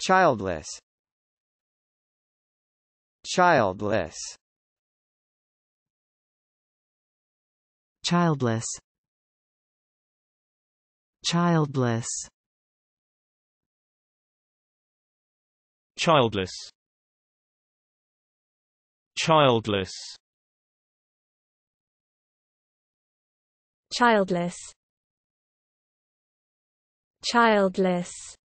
Childless Childless Childless Childless Childless Childless Childless Childless